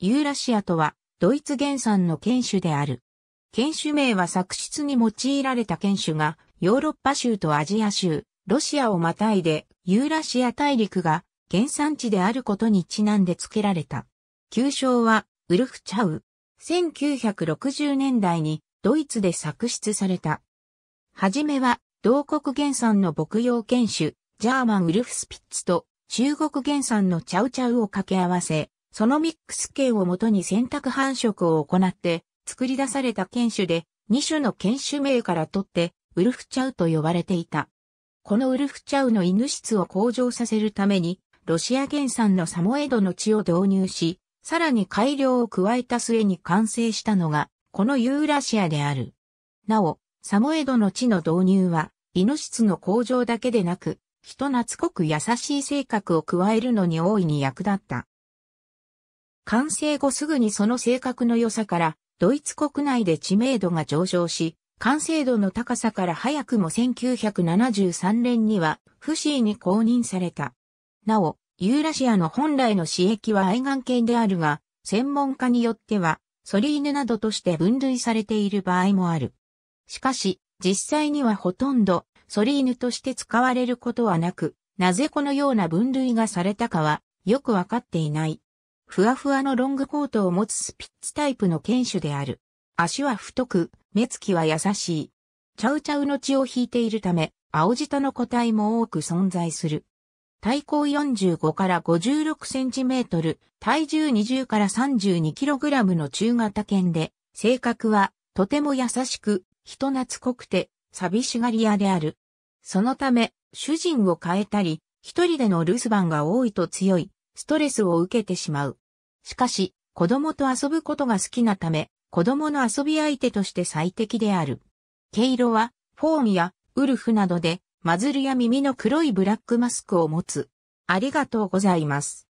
ユーラシアとは、ドイツ原産の犬種である。犬種名は作出に用いられた犬種が、ヨーロッパ州とアジア州、ロシアをまたいで、ユーラシア大陸が原産地であることにちなんで付けられた。旧称は、ウルフチャウ。1960年代にドイツで作出された。はじめは、同国原産の牧羊犬種、ジャーマンウルフスピッツと中国原産のチャウチャウを掛け合わせ、そのミックス犬をもとに選択繁殖を行って作り出された犬種で2種の犬種名から取ってウルフチャウと呼ばれていた。このウルフチャウの犬質を向上させるためにロシア原産のサモエドの血を導入し、さらに改良を加えた末に完成したのが、このユーラシアである。なお、サモエドの地の導入は、犬質の向上だけでなく、人懐こく優しい性格を加えるのに大いに役立った。完成後すぐにその性格の良さから、ドイツ国内で知名度が上昇し、完成度の高さから早くも1973年には、フシーに公認された。なお、ユーラシアの本来の刺激は愛玩犬であるが、専門家によっては、ソリーヌなどとして分類されている場合もある。しかし、実際にはほとんど、ソリーヌとして使われることはなく、なぜこのような分類がされたかは、よくわかっていない。ふわふわのロングコートを持つスピッツタイプの犬種である。足は太く、目つきは優しい。チャウチャウの血を引いているため、青舌の個体も多く存在する。体高45から56センチメートル、体重20から32キログラムの中型犬で、性格はとても優しく、人懐っこくて、寂しがり屋である。そのため、主人を変えたり、一人での留守番が多いと強いストレスを受けてしまう。しかし、子供と遊ぶことが好きなため、子供の遊び相手として最適である。毛色は、フォーンやウルフなどで、マズルや耳の黒いブラックマスクを持つ。ありがとうございます。